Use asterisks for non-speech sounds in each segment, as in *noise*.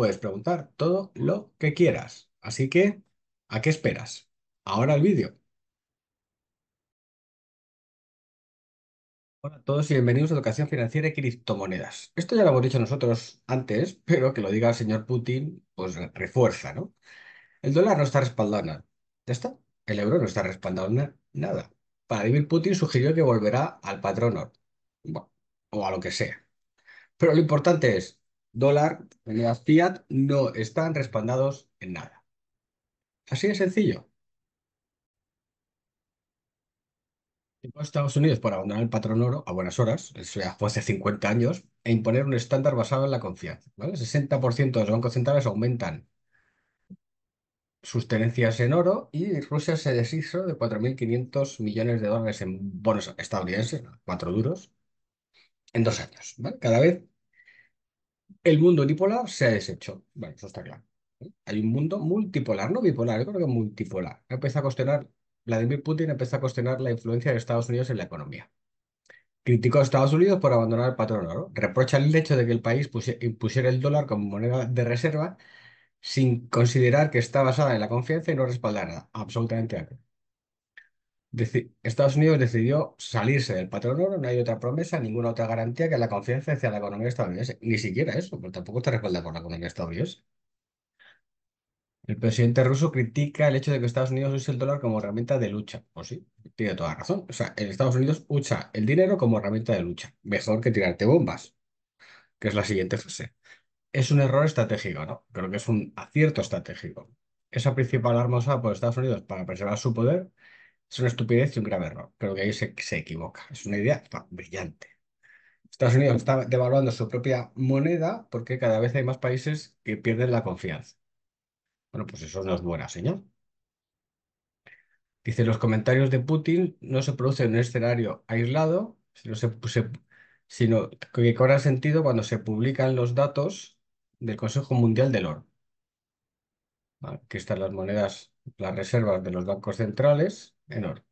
puedes preguntar todo lo que quieras. Así que, ¿a qué esperas? Ahora el vídeo. Hola a todos y bienvenidos a Educación Financiera y Criptomonedas. Esto ya lo hemos dicho nosotros antes, pero que lo diga el señor Putin, pues refuerza, ¿no? El dólar no está respaldando. nada. Ya está. El euro no está respaldando nada. nada. Vladimir Putin sugirió que volverá al patrón o a lo que sea. Pero lo importante es, dólar, monedas fiat, no están respaldados en nada. Así de sencillo. Estados Unidos por abandonar el patrón oro a buenas horas, eso ya fue hace 50 años, e imponer un estándar basado en la confianza. ¿vale? El 60% de los bancos centrales aumentan sus tenencias en oro y Rusia se deshizo de 4.500 millones de dólares en bonos estadounidenses, cuatro duros, en dos años. ¿vale? Cada vez el mundo unipolar se ha deshecho. Bueno, eso está claro. Hay un mundo multipolar, no bipolar, yo creo que multipolar. Empieza a cuestionar, Vladimir Putin empieza a cuestionar la influencia de Estados Unidos en la economía. Criticó a Estados Unidos por abandonar el patrón oro. Reprocha el hecho de que el país impusiera el dólar como moneda de reserva sin considerar que está basada en la confianza y no respaldar Absolutamente nada. Estados Unidos decidió salirse del patrón oro, no hay otra promesa, ninguna otra garantía que la confianza hacia la economía estadounidense. Ni siquiera eso, porque tampoco te respalda por la economía estadounidense. El presidente ruso critica el hecho de que Estados Unidos use el dólar como herramienta de lucha. Pues sí, tiene toda razón. O sea, en Estados Unidos usa el dinero como herramienta de lucha. Mejor que tirarte bombas, que es la siguiente frase. Es un error estratégico, ¿no? Creo que es un acierto estratégico. Esa principal arma usada por Estados Unidos para preservar su poder es una estupidez y un grave error. pero que ahí se, equivoca. Es una idea brillante. Estados Unidos está devaluando su propia moneda porque cada vez hay más países que pierden la confianza. Bueno, pues eso no es buena señor. Dice, los comentarios de Putin no se producen en un escenario aislado, sino, que cobra sentido cuando se publican los datos del Consejo Mundial del Oro, Aquí están las monedas las reservas de los bancos centrales en oro.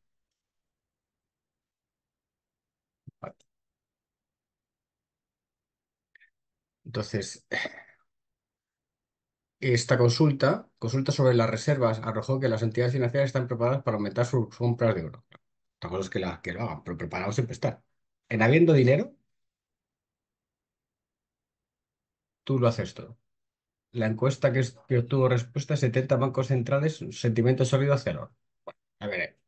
Entonces, esta consulta, consulta sobre las reservas, arrojó que las entidades financieras están preparadas para aumentar sus compras de oro. Otra los que, que lo hagan, pero preparados siempre están. En habiendo dinero, tú lo haces todo la encuesta que, que, obtuvo respuesta, 70 bancos centrales, sentimiento sólido hacia a ver, eh,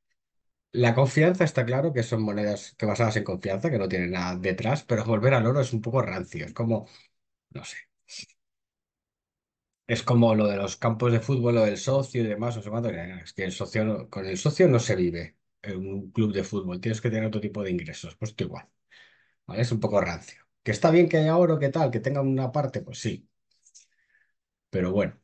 la confianza está claro que son monedas que basadas en confianza, que no tienen nada detrás, pero volver al oro es un poco rancio, es como, no sé. Es como lo de los campos de fútbol, o del socio y demás, o sea, es que el socio, con el socio no se vive en un club de fútbol, tienes que tener otro tipo de ingresos, pues tú igual. ¿Vale? Es un poco rancio. Que está bien que haya oro, que tal, que tenga una parte, pues sí, pero bueno,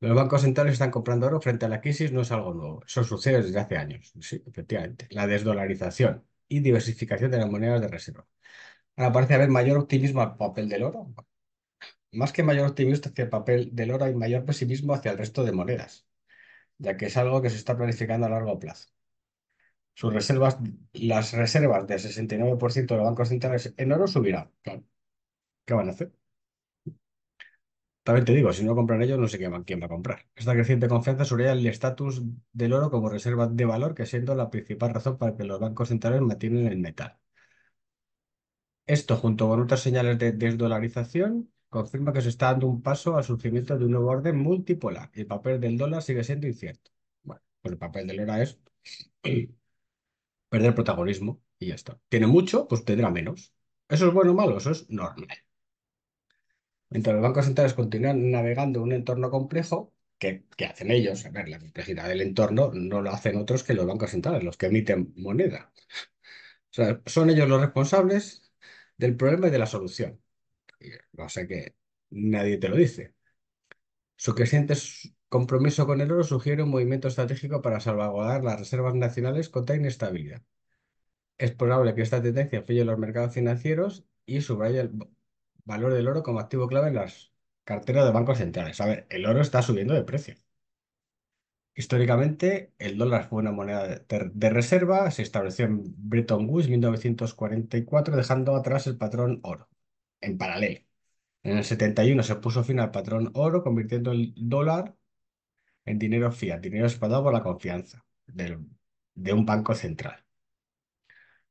los bancos centrales están comprando oro frente a la crisis, no es algo nuevo. Eso sucede desde hace años. Sí, efectivamente. La desdolarización y diversificación de las monedas de reserva. Ahora parece haber mayor optimismo al papel del oro. Más que mayor optimismo hacia el papel del oro, hay mayor pesimismo hacia el resto de monedas, ya que es algo que se está planificando a largo plazo. Sus reservas, las reservas del 69% de los bancos centrales en oro subirán. ¿Qué van a hacer? También te digo, si no compran ellos, no sé quién va, a comprar. Esta creciente confianza sobre el estatus del oro como reserva de valor, que siendo la principal razón para que los bancos centrales mantienen el metal. Esto, junto con otras señales de desdolarización, confirma que se está dando un paso al surgimiento de un nuevo orden multipolar el papel del dólar sigue siendo incierto. Bueno, pues el papel del oro es *clears throat* perder protagonismo y ya está. Tiene mucho, pues tendrá menos. ¿Eso es bueno o malo? Eso es normal. Mientras los bancos centrales continúan navegando un entorno complejo, que, hacen ellos, a ver, la complejidad del entorno no lo hacen otros que los bancos centrales, los que emiten moneda. O sea, son ellos los responsables del problema y de la solución. no sé que nadie te lo dice. Su creciente compromiso con el oro sugiere un movimiento estratégico para salvaguardar las reservas nacionales contra inestabilidad. Es probable que esta tendencia fije los mercados financieros y subraya el Valor del oro como activo clave en las carteras de bancos centrales. A ver, el oro está subiendo de precio. Históricamente, el dólar fue una moneda de, reserva, se estableció en Bretton Woods en 1944, dejando atrás el patrón oro, en paralelo. En el 71 se puso fin al patrón oro, convirtiendo el dólar en dinero fiat, dinero respaldado por la confianza de un banco central.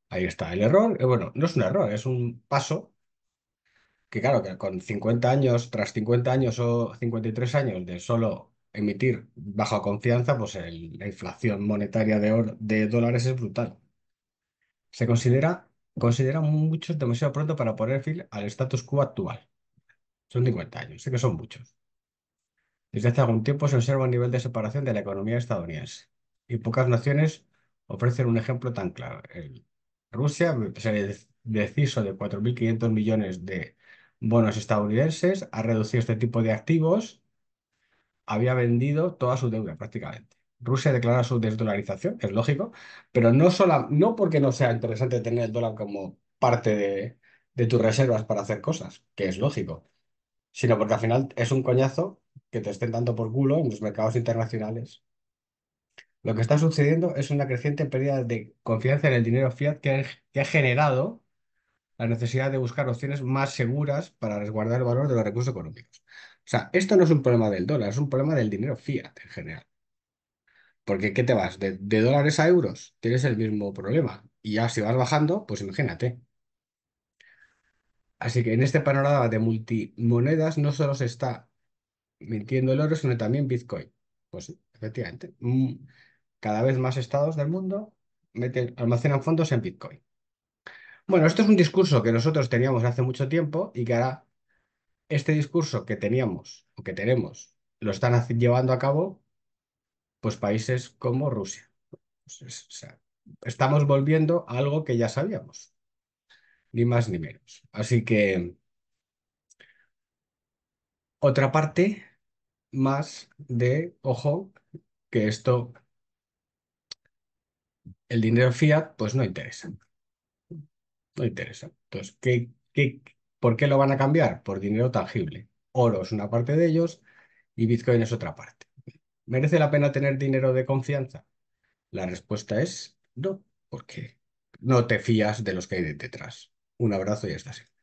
Ahí está el error. Eh, bueno, no es un error, es un paso que claro, que con 50 años, tras 50 años o 53 años de solo emitir bajo confianza, pues la inflación monetaria de, de dólares es brutal. Se considera, considera muchos demasiado pronto para poner fin al status quo actual. Son 50 años, sé que son muchos. Desde hace algún tiempo se observa un nivel de separación de la economía estadounidense y pocas naciones ofrecen un ejemplo tan claro. El, Rusia, se deciso de 4.500 millones de bonos estadounidenses ha reducido este tipo de activos, había vendido toda su deuda prácticamente. Rusia declara su desdolarización, es lógico, pero no, sola, no porque no sea interesante tener el dólar como parte de, tus reservas para hacer cosas, que es lógico, sino porque al final es un coñazo que te estén dando por culo en los mercados internacionales. Lo que está sucediendo es una creciente pérdida de confianza en el dinero fiat que ha generado la necesidad de buscar opciones más seguras para resguardar el valor de los recursos económicos. O sea, esto no es un problema del dólar, es un problema del dinero fiat en general. Porque, ¿qué te vas? De, dólares a euros tienes el mismo problema. Y ya si vas bajando, pues imagínate. Así que en este panorama de multimonedas no solo se está mintiendo el oro, sino también Bitcoin. Pues efectivamente. Mm, cada vez más estados del mundo meten, almacenan fondos en Bitcoin. Bueno, esto es un discurso que nosotros teníamos hace mucho tiempo y que ahora este discurso que teníamos o que tenemos lo están llevando a cabo pues países como Rusia. estamos volviendo a algo que ya sabíamos, ni más ni menos. Así que otra parte más de, ojo, que esto, el dinero fiat, pues no interesa. No interesa. Entonces, ¿qué, qué, ¿por qué lo van a cambiar? Por dinero tangible. Oro es una parte de ellos y Bitcoin es otra parte. ¿Merece la pena tener dinero de confianza? La respuesta es no, porque no te fías de los que hay detrás. Un abrazo y hasta siempre.